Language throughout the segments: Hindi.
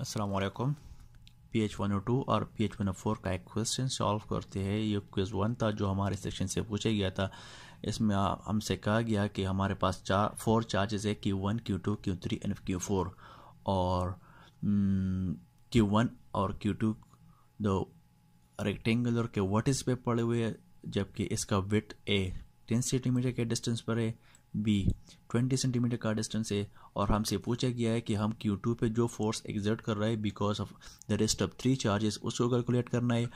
Aslam P H one O two और P H one O four का एक क्वेश्चन सॉल्व करते हैं ये क्वेज वन था जो हमारे सेक्शन से पूछा गया था इसमें हमसे कहा गया कि हमारे पास चार फोर चार्जेस है Q one Q two Q three and Q four और क्यू हम्म, वन और क्यू टू दो रेक्टेंगुलर के वर्टिस पे पड़े हुए हैं जबकि इसका विथ ए टेन सेंटीमीटर के डिस्टेंस पर है बी 20 सेंटीमीटर का डिस्टेंस है और हमसे पूछा गया है कि हम क्यू टू पर जो फोर्स एग्जर्ट कर रहे हैं because of the rest of three charges उसको कैलकुलेट करना है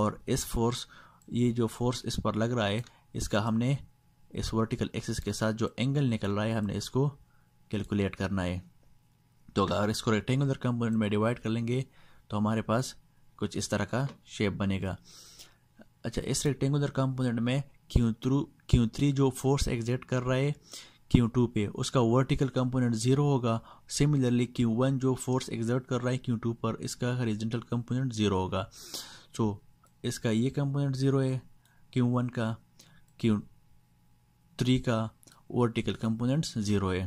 और इस फोर्स ये जो फोर्स इस पर लग रहा है इसका हमने इस वर्टिकल एक्सिस के साथ जो एंगल निकल रहा है हमने इसको कैलकुलेट करना है तो अगर इसको रेक्टेंगुलर कंपोनेंट में डिवाइड कर लेंगे तो हमारे पास कुछ इस तरह का शेप बनेगा अच्छा इस रेक्टेंगुलर कंपोनेंट में क्यू थ्रू क्यू थ्री जो फोर्स एग्जेक्ट कर रहा है क्यू टू पे उसका वर्टिकल कंपोनेंट ज़ीरो होगा सिमिलरली क्यू वन जो फोर्स एग्जर्ट कर रहा है क्यू टू पर इसका हरिजेंटल कंपोनेंट ज़ीरो होगा सो so, इसका ये कंपोनेंट ज़ीरो है क्यू वन का क्यू थ्री का वर्टिकल कंपोनेंट्स ज़ीरो है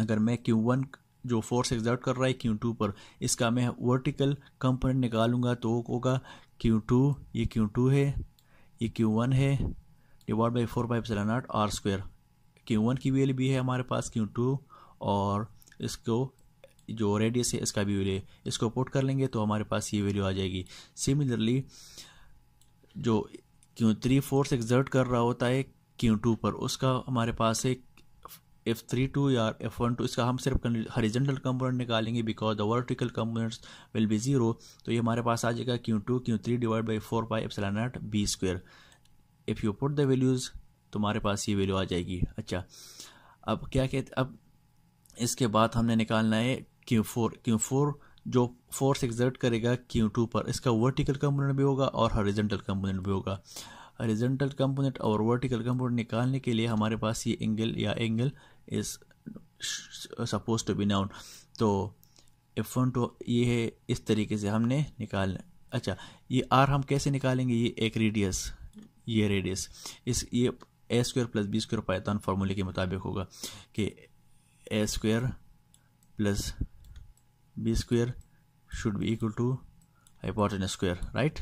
अगर मैं क्यू वन जो फोर्स एग्जर्ट कर रहा है क्यू टू पर इसका मैं वर्टिकल कंपोनेंट निकालूंगा तो होगा क्यू टू ये क्यू टू है ये क्यू वन है divide by four by seven आठ आर स्क्वेयर क्यू वन की वैल्यू भी है हमारे पास क्यू टू और इसको जो रेडियस है इसका भी वैल्यू है इसको पुट कर लेंगे तो हमारे पास ये वैल्यू आ जाएगी सिमिलरली जो क्यू थ्री फोर्स एग्जर्ट कर रहा होता है क्यू टू पर उसका हमारे पास है एफ थ्री टू या एफ वन टू इसका हम सिर्फ हरिजेंटल कंपोनेंट निकालेंगे because the vertical components will be zero तो ये हमारे पास आ जाएगा Q two Q three divide by four by F not B square if you put the values तुम्हारे पास ये वैल्यू आ जाएगी अच्छा अब क्या कहते अब इसके बाद हमने निकालना है क्यू फोर क्यू फोर जो फोर्स एग्जर्ट करेगा क्यू टू पर इसका वर्टिकल कंपोनेंट भी होगा और हरिजेंटल कंपोनेंट भी होगा हॉरिजेंटल कंपोनेंट और वर्टिकल कंपोनेंट निकालने के लिए हमारे पास ये एंगल या angle is suppose to be known तो एफ वन टू ये है इस तरीके से हमने निकालना अच्छा ये आर हम कैसे निकालेंगे ये एक रेडियस ये रेडियस इस ये A square plus B square पाइथन फार्मूले के मुताबिक होगा कि A square plus B square should be equal to hypotenuse square right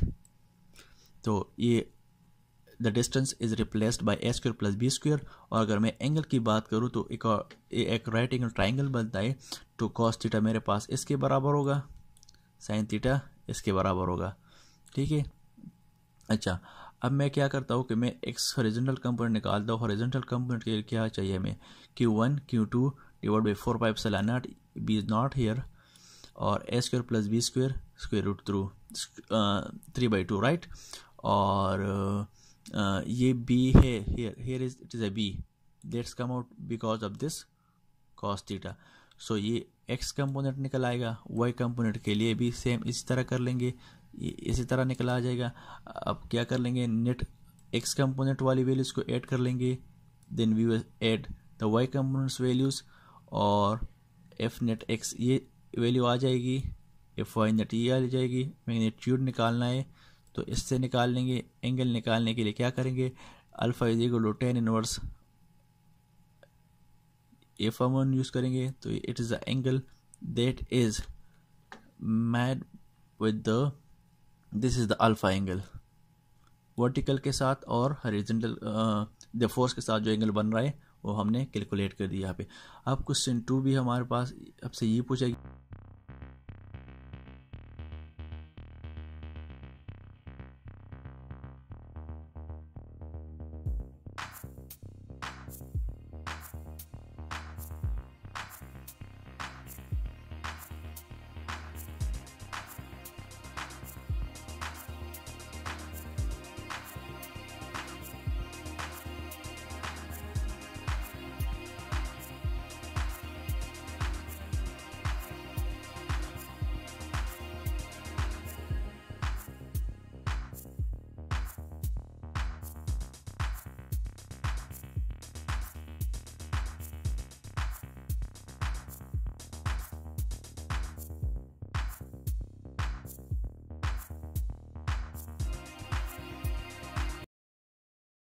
तो ये the distance is replaced by A square plus B square और अगर मैं एंगल की बात करूँ तो एक और एक राइट एंगल ट्राइंगल बनता है तो कॉस थीटा मेरे पास इसके बराबर होगा साइन थीटा इसके बराबर होगा ठीक है अच्छा अब मैं क्या करता हूँ कि मैं एक्स हॉरिजेंटल कंपोनेंट निकालता हूँ हॉरिजेंटल कंपोनेंट के लिए क्या चाहिए हमें Q one Q two divide by four five सला not B is not here और A square plus B square square root through three by two right और uh, Uh, ये बी है B here come out because of this that's theta so ये एक्स कंपोनेंट निकल आएगा वाई कंपोनेंट के लिए भी सेम इसी तरह कर लेंगे इसी तरह निकल आ जाएगा अब क्या कर लेंगे नेट एक्स कंपोनेंट वाली वैल्यूज को ऐड कर लेंगे then we will add the Y components values और एफ नेट एक्स ये वैल्यू आ जाएगी एफ वाई नेट ये आ जाएगी मैग्नीट्यूड निकालना है तो इससे निकाल लेंगे एंगल निकालने के लिए क्या करेंगे alpha is equal to tan inverse F M use करेंगे तो it is the angle that is made with the this is the alpha angle vertical के साथ और हरिजेंटल द फोर्स के साथ जो एंगल बन रहा है वो हमने कैलकुलेट कर दिया यहाँ पे अब क्वेश्चन टू भी हमारे पास आपसे ये पूछेगी